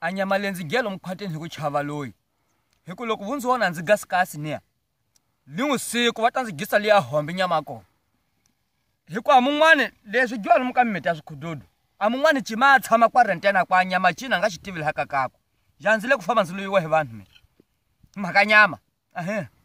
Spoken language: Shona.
a nyamaleyi ndzi nghelo mukhwatini hi ku chava loyi hi ku loko vundziwona ndzi gasigasi niya ni n'wi siku va ta ndzi gisa leyi a hombe nyama ya kona hikuva mun'wani leswi dyuwa lomu ka mimiti ya swikhududu a mun'wani cima ya tshama kwa rentena kwa nyama cina a nga xi tivi lehaka kakwe ya ndzi le ku famba ndzi loyiwa hi vanhu mina mhaka nyama ahe uh -huh.